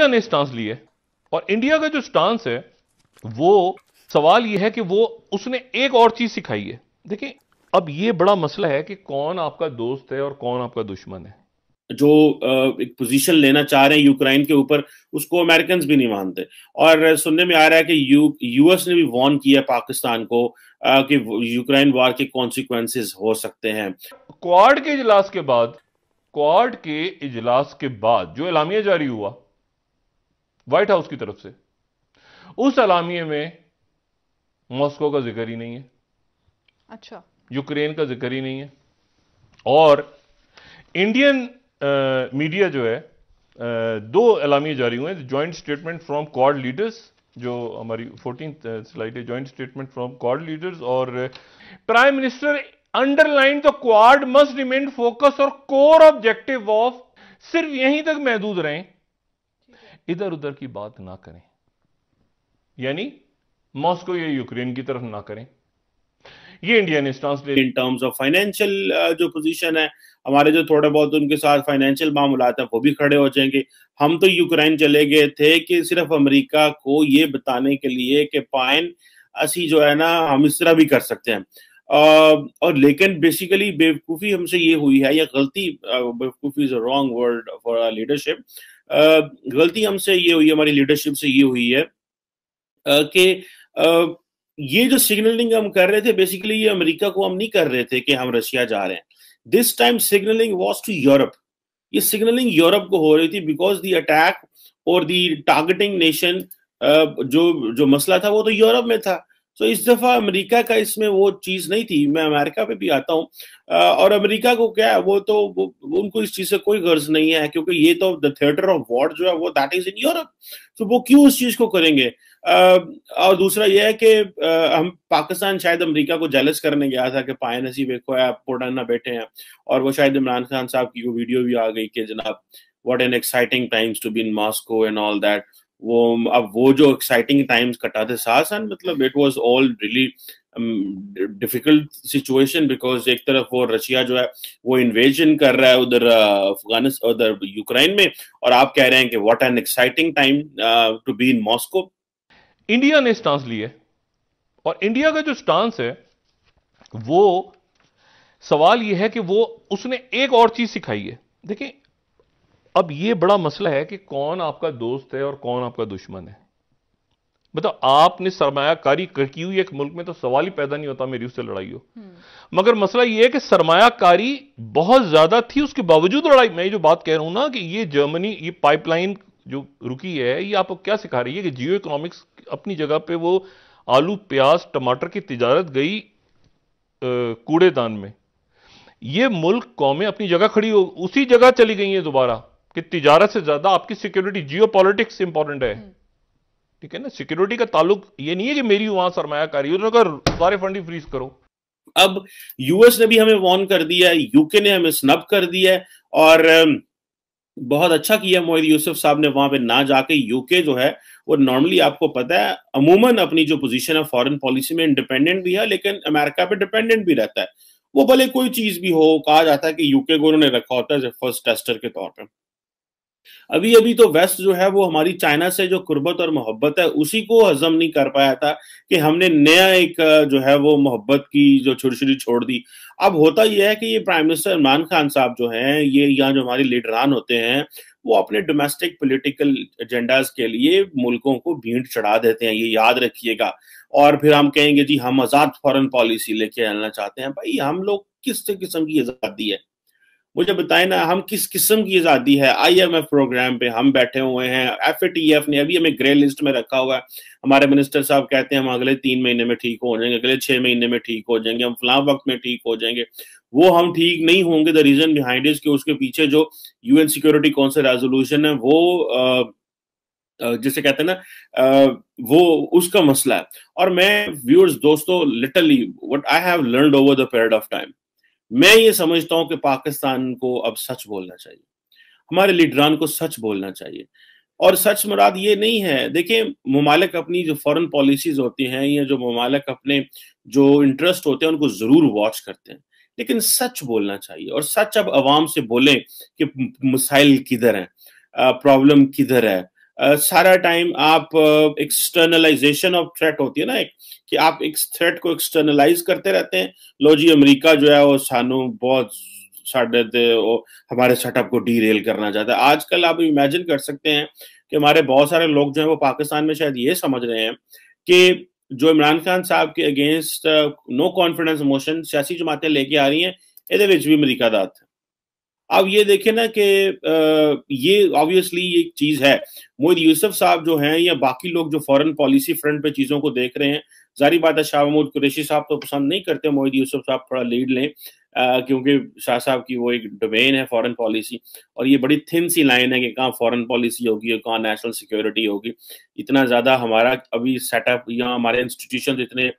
India ने stance लिया है और इंडिया का जो स्टांस है वो सवाल यह है कि वो उसने एक और चीज सिखाई है देखिए अब ये बड़ा मसला है कि कौन आपका दोस्त है और कौन आपका दुश्मन है जो एक पोजीशन लेना चाह रहे हैं यूक्रेन के ऊपर उसको अमेरिकन भी नहीं मानते और सुनने में आ रहा है कि यू यूएस ने भी वॉर्न किया पाकिस्तान को कि यूक्रेन वार के कॉन्सिक्वेंसेस हो सकते हैं क्वाड के इजलास के बाद क्वाड के इजलास के बाद जो इलामिया जारी हुआ व्हाइट हाउस की तरफ से उस अलामिए में मॉस्को का जिक्र ही नहीं है अच्छा यूक्रेन का जिक्र ही नहीं है और इंडियन आ, मीडिया जो है आ, दो अलामिया जारी हुए हैं joint statement from Quad leaders जो हमारी फोर्टीन स्लाइड है joint statement from Quad leaders और prime minister underline the Quad must remain focus और कोर ऑब्जेक्टिव ऑफ सिर्फ यहीं तक महदूद रहें इधर उधर की बात ना करें यानी मॉस्को या यूक्रेन की तरफ ना करें ये इंडिया ने स्टांस ले इन टर्म्स ऑफ फाइनेंशियल जो पोजीशन है हमारे जो थोड़े बहुत उनके साथ फाइनेंशियल मामला है वो भी खड़े हो जाएंगे हम तो यूक्रेन चले गए थे कि सिर्फ अमेरिका को ये बताने के लिए कि पाइन असी जो है ना हम इस तरह भी कर सकते हैं uh, और लेकिन बेसिकली बेवकूफ़ी हमसे ये हुई है या गलती बेवकूफ़ी is a wrong word for leadership गलती हमसे ये हुई हमारी लीडरशिप से ये हुई है कि ये जो सिग्नलिंग हम कर रहे थे बेसिकली ये अमेरिका को हम नहीं कर रहे थे कि हम रशिया जा रहे हैं this time signalling was to Europe ये सिग्नलिंग यूरोप को हो रही थी बिकॉज दी अटैक और दी टारगेटिंग नेशन जो जो मसला था वो तो यूरोप में था तो इस दफा अमेरिका का इसमें वो चीज नहीं थी मैं अमेरिका पे भी आता हूँ और अमेरिका को क्या है वो तो वो, उनको इस चीज से कोई गर्ज नहीं है क्योंकि ये तो द थिएटर ऑफ वॉर जो है वो दैट इज इन यूरोप तो वो क्यों उस चीज को करेंगे आ, और दूसरा यह है कि हम पाकिस्तान शायद अमेरिका को जेलस करने गया था कि पाए नसीब एक आप पोडाना बैठे हैं और वो शायद इमरान खान साहब की वो वीडियो भी आ गई कि जनाब what an exciting times to be in Moscow and all that वो अब वो जो एक्साइटिंग टाइम्स कटा थे सास एंड मतलब it was all really difficult situation because एक तरफ वो रशिया जो है वो इन्वेजन कर रहा है उधर uh, अफगानिस्तान उधर यूक्रेन में और आप कह रहे हैं कि what an exciting time to be in Moscow India ने स्टांस लिए और इंडिया का जो स्टांस है वो सवाल यह है कि वो उसने एक और चीज सिखाई है देखिए अब ये बड़ा मसला है कि कौन आपका दोस्त है और कौन आपका दुश्मन है मतलब आपने सरमायाकारी की हुई एक मुल्क में तो सवाल ही पैदा नहीं होता मेरी उससे लड़ाई हो हम्म। मगर मसला यह है कि सरमायाकारी बहुत ज्यादा थी उसके बावजूद लड़ाई मैं जो बात कह रहा हूं ना कि ये जर्मनी ये पाइपलाइन जो रुकी है ये आपको क्या सिखा रही है कि जियो इकोनॉमिक्स अपनी जगह पे वो आलू प्याज टमाटर की तजारत गई कूड़ेदान में ये मुल्क कौमें अपनी जगह खड़ी हो उसी जगह चली गई है दोबारा कि तिजारत से ज्यादा आपकी सिक्योरिटी जियो पॉलिटिक्स इंपॉर्टेंट है हम्म। ठीक है ना सिक्योरिटी का ताल्लुक ये नहीं है कि मेरी वहां सरमायाकारी उन्होंने सारे फंड ही फ्रीज करो अब यूएस ने भी हमें वॉर्न कर दिया है यूके ने हमें स्नब कर दिया है और बहुत अच्छा किया मोहित यूसुफ साहब ने वहां पे ना जाके यूके जो है वो नॉर्मली आपको पता है अमूमन अपनी जो पोजीशन है फॉरेन पॉलिसी में इंडिपेंडेंट भी है लेकिन अमेरिका पे डिपेंडेंट भी रहता है वो भले कोई चीज भी हो कहा जाता है कि यूके को उन्होंने रखा होता है फर्स्ट टेस्टर के तौर पर अभी अभी तो वेस्ट जो है वो हमारी चाइना से जो कुर्बत और मोहब्बत है उसी को हजम नहीं कर पाया था कि हमने नया एक जो है वो मोहब्बत की जो छुड़छुरी छोड़ दी अब होता यह है कि ये प्राइम मिनिस्टर इमरान खान साहब जो हैं ये यहाँ जो हमारे लीडरान होते हैं वो अपने डोमेस्टिक पॉलिटिकल एजेंडाज के लिए मुल्कों को भीड़ चढ़ा देते हैं ये याद रखिएगा और फिर हम कहेंगे जी हम आजाद फॉरेन पॉलिसी लेके आना चाहते हैं भाई हम लोग किस किस्म की आजादी है मुझे बताए ना हम किस किस्म की आज़ादी है आईएमएफ प्रोग्राम पे हम बैठे हुए हैं एफ e ने अभी हमें ग्रे लिस्ट में रखा हुआ है हमारे मिनिस्टर साहब कहते हैं हम अगले तीन महीने में ठीक हो जाएंगे अगले छह महीने में ठीक हो जाएंगे हम फलां वक्त में ठीक हो जाएंगे वो हम ठीक नहीं होंगे द रीजन बिहाइंड इज कि उसके पीछे जो यूएन सिक्योरिटी काउंसिल रेजोल्यूशन है वो जिसे कहते हैं ना वो उसका मसला है और मैं व्यूअर्स दोस्तों literally what I have learned over the period of time मैं ये समझता हूं कि पाकिस्तान को अब सच बोलना चाहिए हमारे लीडरान को सच बोलना चाहिए और सच मुराद ये नहीं है देखिए ममालिक अपनी जो फॉरेन पॉलिसीज होती हैं या जो ममालक अपने जो इंटरेस्ट होते हैं उनको ज़रूर वॉच करते हैं लेकिन सच बोलना चाहिए और सच अब आवाम से बोलें कि मसाइल किधर है प्रॉब्लम किधर है सारा टाइम आप एक्सटर्नलाइजेशन ऑफ थ्रेट होती है ना एक कि आप एक थ्रेट को एक्सटर्नलाइज करते रहते हैं लो जी अमेरिका जो है वो सानू बहुत साढ़े हमारे सेटअप को डीरेल करना चाहता है आजकल आप इमेजिन कर सकते हैं कि हमारे बहुत सारे लोग जो हैं वो पाकिस्तान में शायद ये समझ रहे हैं कि जो इमरान खान साहब के अगेंस्ट नो कॉन्फिडेंस मोशन सियासी जमातें लेके आ रही हैं ये भी अमरीका ਅਮਰੀਕਾ है अब ये देखे ना कि ये ऑब्वियसली ये चीज है मोहित यूसुफ साहब जो हैं या बाकी लोग जो फॉरेन पॉलिसी फ्रंट पे चीजों को देख रहे हैं जारी बात है शाह महमूद कुरेशी साहब तो पसंद नहीं करते मोहित यूसुफ साहब थोड़ा लीड लें क्योंकि शाह साहब की वो एक डोमेन है फॉरेन पॉलिसी और ये बड़ी थिन सी लाइन है कि कहाँ फॉरेन पॉलिसी होगी और कहाँ नेशनल सिक्योरिटी होगी इतना ज्यादा हमारा अभी सेटअप या हमारे इंस्टीट्यूशन इतने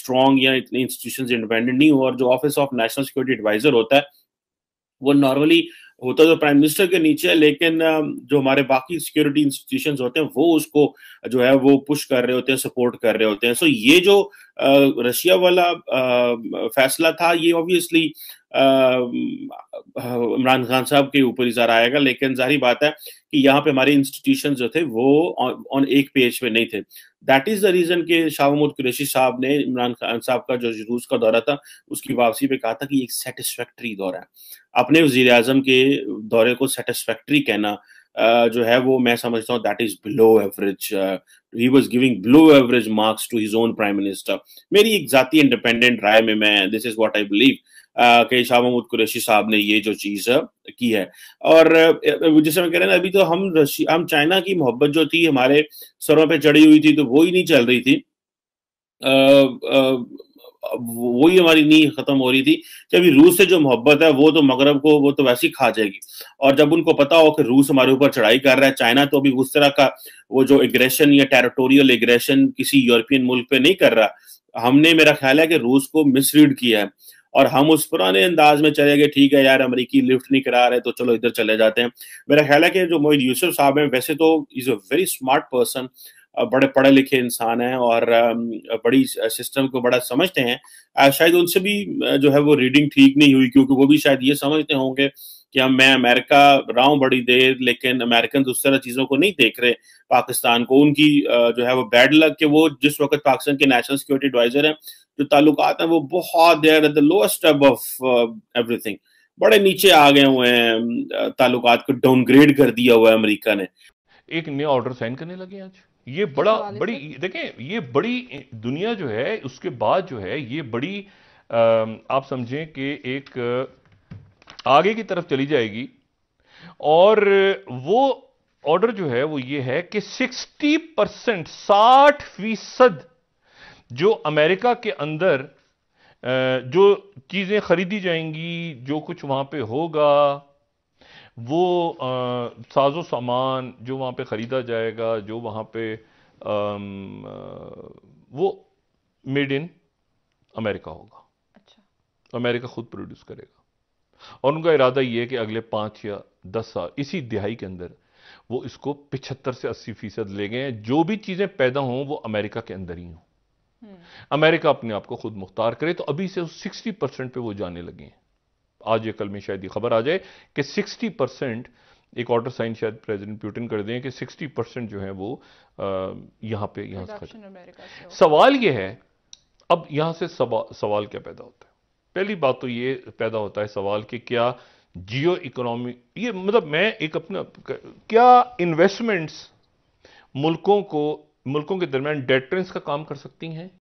स्ट्रॉन्ग या इतने इंस्टीट्यूशन इंडिपेंडेंट नहीं हुआ और जो office of national security adviser होता है वो नॉर्मली होता तो प्राइम मिनिस्टर के नीचे है लेकिन जो हमारे बाकी सिक्योरिटी इंस्टीट्यूशंस होते हैं वो उसको जो है वो पुश कर रहे होते हैं सपोर्ट कर रहे होते हैं सो ये जो रशिया वाला फैसला था ये ऑब्वियसली इमरान खान साहब के ऊपर ही जरा आएगा लेकिन जाहिर बात है कि यहाँ पे हमारे इंस्टीट्यूशन जो थे वो ऑन एक पेज पे नहीं थे दैट इज द रीजन के शाह महमूद कुरेशी साहब ने इमरान खान साहब का जो रूस का दौरा था उसकी वापसी पे कहा था कि एक सेटिस्फैक्ट्री दौरा है अपने वजीर अजम के दौरे को सेटिस्फैक्ट्री कहना जो है वो मैं समझता हूँ that is below average he was giving below average marks to his own prime minister मेरी एक जाती इंडिपेंडेंट राय में मैं this is what I believe के शाह महमूद कुरैशी साहब ने ये जो चीज़ की है और जैसे मैं कह रहा ना अभी तो हम हम चाइना की मोहब्बत जो थी हमारे सरों पे चढ़ी हुई थी तो वो ही नहीं चल रही थी वही हमारी नींद खत्म हो रही थी कि अभी रूस से जो मोहब्बत है वो तो मगरब को वो तो वैसे ही खा जाएगी और जब उनको पता हो कि रूस हमारे ऊपर चढ़ाई कर रहा है चाइना तो अभी उस तरह का वो जो एग्रेशन या टेरिटोरियल एग्रेशन किसी यूरोपियन मुल्क पे नहीं कर रहा हमने मेरा ख्याल है कि रूस को मिसरीड किया है और हम उस पुराने अंदाज में चले गए ठीक है यार अमरीकी लिफ्ट नहीं करा रहे तो चलो इधर चले जाते हैं मेरा ख्याल है कि जो मोहित यूसुफ साहब हैं वैसे तो is a very smart person बड़े पढ़े लिखे इंसान हैं और बड़ी सिस्टम को बड़ा समझते हैं शायद उनसे भी जो है वो रीडिंग ठीक नहीं हुई क्योंकि वो भी शायद ये समझते होंगे कि हम मैं अमेरिका रहा हूँ बड़ी देर लेकिन अमेरिकन दूसरा तो चीज़ों को नहीं देख रहे पाकिस्तान को उनकी जो है वो बैड लग के वो जिस वक्त पाकिस्तान के नेशनल सिक्योरिटी एडवाइजर हैं जो ताल्लुकात हैं वो बहुत देर द लोएस्ट ऑफ एवरीथिंग बड़े नीचे आ गए हुए हैं ताल्लुकात को डाउनग्रेड कर दिया हुआ है अमेरिका ने एक नया ऑर्डर साइन करने लगे आज ये बड़ा बड़ी देखें ये बड़ी दुनिया जो है उसके बाद जो है ये बड़ी आप समझें कि एक आगे की तरफ चली जाएगी और वो ऑर्डर जो है वो ये है कि 60 परसेंट साठ फीसद जो अमेरिका के अंदर जो चीज़ें खरीदी जाएंगी जो कुछ वहाँ पे होगा वो साजो सामान जो वहाँ पे ख़रीदा जाएगा जो वहाँ पे आ, वो मेड इन अमेरिका होगा अच्छा अमेरिका खुद प्रोड्यूस करेगा और उनका इरादा ये है कि अगले पाँच या दस साल इसी दिहाई के अंदर वो इसको पिछहत्तर से अस्सी फीसद ले गए हैं जो भी चीज़ें पैदा हों वो अमेरिका के अंदर ही हों हम्म। अमेरिका अपने आप को खुद मुख्तार करे तो अभी से उस सिक्सटी परसेंट पर वो जाने लगे हैं आज या कल में शायद ये खबर आ जाए कि 60 परसेंट एक ऑर्डर साइन शायद प्रेसिडेंट पुटिन कर दें कि 60 परसेंट जो है वो यहाँ पे यहाँ से सवाल ये है अब यहाँ से सवा, सवाल क्या पैदा होता है पहली बात तो ये पैदा होता है सवाल कि क्या जियो इकोनॉमी ये मतलब मैं एक अपना क्या इन्वेस्टमेंट्स मुल्कों को मुल्कों के दरमियान डेटरेंस का काम कर सकती हैं